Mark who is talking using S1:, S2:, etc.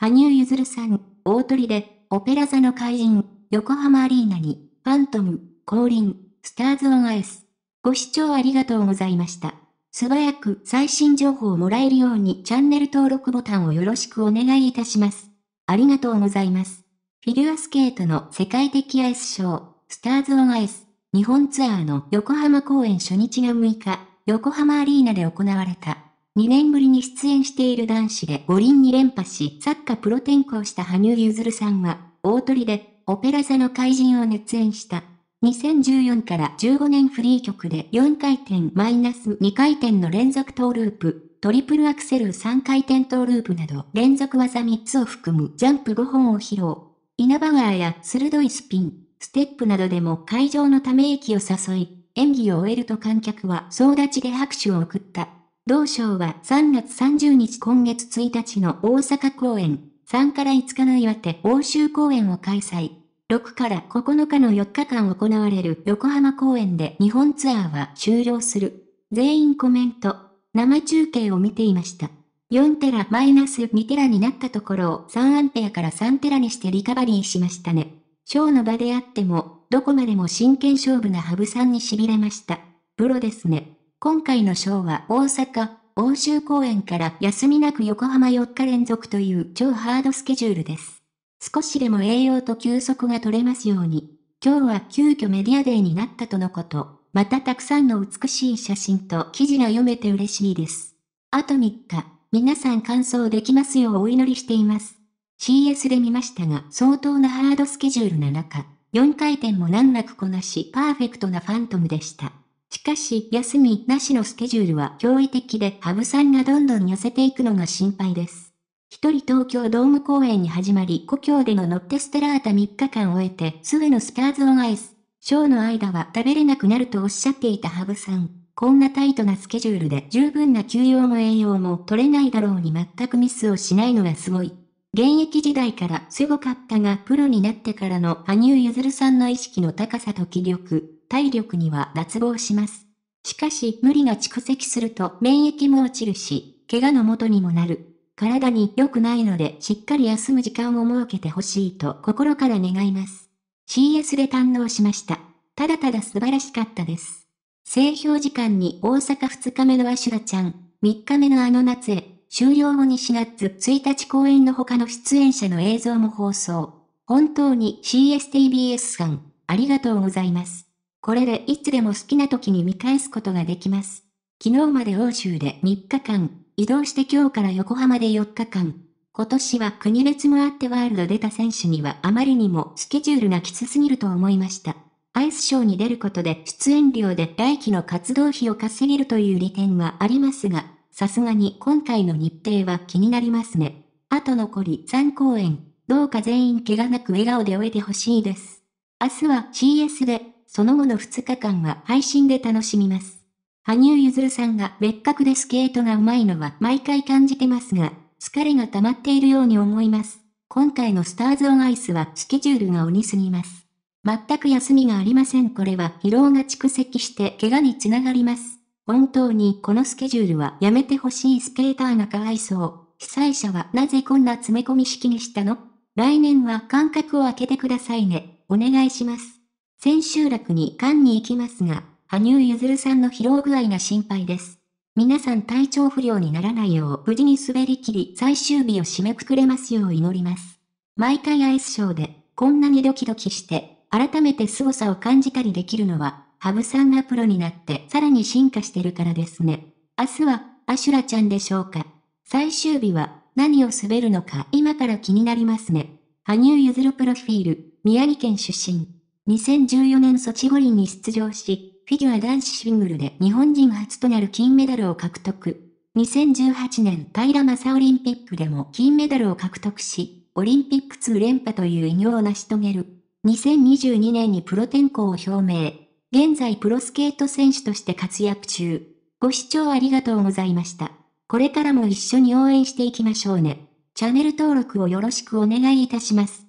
S1: 羽生結弦さん、大鳥で、オペラ座の会員、横浜アリーナに、ファントム、降臨、スターズオンアイス。ご視聴ありがとうございました。素早く最新情報をもらえるようにチャンネル登録ボタンをよろしくお願いいたします。ありがとうございます。フィギュアスケートの世界的アイスショー、スターズオンアイス、日本ツアーの横浜公演初日が6日、横浜アリーナで行われた。2年ぶりに出演している男子で五輪に連覇し、サッカープロ転向した羽生結弦さんは、大鳥で、オペラ座の怪人を熱演した。2014から15年フリー曲で4回転マイナス2回転の連続トーループ、トリプルアクセル3回転トーループなど連続技3つを含むジャンプ5本を披露。稲葉川や鋭いスピン、ステップなどでも会場のため息を誘い、演技を終えると観客は総立ちで拍手を送った。同省は3月30日今月1日の大阪公演、3から5日の岩手欧州公演を開催。6から9日の4日間行われる横浜公演で日本ツアーは終了する。全員コメント。生中継を見ていました。4テラマイナス2テラになったところを3アンペアから3テラにしてリカバリーしましたね。ショーの場であっても、どこまでも真剣勝負なハブさんに痺れました。プロですね。今回のショーは大阪、欧州公演から休みなく横浜4日連続という超ハードスケジュールです。少しでも栄養と休息が取れますように、今日は急遽メディアデーになったとのこと、またたくさんの美しい写真と記事が読めて嬉しいです。あと3日、皆さん感想できますようお祈りしています。CS で見ましたが相当なハードスケジュールな中、4回転も難なくこなしパーフェクトなファントムでした。しかし、休みなしのスケジュールは驚異的で、ハブさんがどんどん寄せていくのが心配です。一人東京ドーム公演に始まり、故郷でのノッテステラータ3日間終えて、すぐのスターズオンアイス。ショーの間は食べれなくなるとおっしゃっていたハブさん。こんなタイトなスケジュールで十分な休養も栄養も取れないだろうに全くミスをしないのがすごい。現役時代からすごかったが、プロになってからの羽生結弦さんの意識の高さと気力、体力には脱帽します。しかし、無理が蓄積すると免疫も落ちるし、怪我の元にもなる。体に良くないので、しっかり休む時間を設けてほしいと心から願います。CS で堪能しました。ただただ素晴らしかったです。製氷時間に大阪2日目のアシュラちゃん、3日目のあの夏へ、終了後に4月1日公演の他の出演者の映像も放送。本当に CSTBS さん、ありがとうございます。これでいつでも好きな時に見返すことができます。昨日まで欧州で3日間、移動して今日から横浜で4日間。今年は国別もあってワールド出た選手にはあまりにもスケジュールがきつすぎると思いました。アイスショーに出ることで出演料で来期の活動費を稼げるという利点はありますが、さすがに今回の日程は気になりますね。あと残り3公演、どうか全員怪我なく笑顔で終えてほしいです。明日は CS でその後の2日間は配信で楽しみます。羽生結弦さんが別格でスケートが上手いのは毎回感じてますが、疲れが溜まっているように思います。今回のスターズオンアイスはスケジュールが鬼すぎます。全く休みがありません。これは疲労が蓄積して怪我につながります。本当にこのスケジュールはやめてほしいスケーターがかわいそう。被災者はなぜこんな詰め込み式にしたの来年は間隔を空けてくださいね。お願いします。千秋楽に館に行きますが、羽生結弦さんの疲労具合が心配です。皆さん体調不良にならないよう無事に滑り切り最終日を締めくくれますよう祈ります。毎回アイスショーで、こんなにドキドキして、改めて凄さを感じたりできるのは、ハブさんがプロになってさらに進化してるからですね。明日は、アシュラちゃんでしょうか。最終日は、何を滑るのか今から気になりますね。羽生結弦プロフィール、宮城県出身。2014年ソチ五輪に出場し、フィギュア男子シングルで日本人初となる金メダルを獲得。2018年平正オリンピックでも金メダルを獲得し、オリンピック2連覇という偉業を成し遂げる。2022年にプロ転向を表明。現在プロスケート選手として活躍中。ご視聴ありがとうございました。これからも一緒に応援していきましょうね。チャンネル登録をよろしくお願いいたします。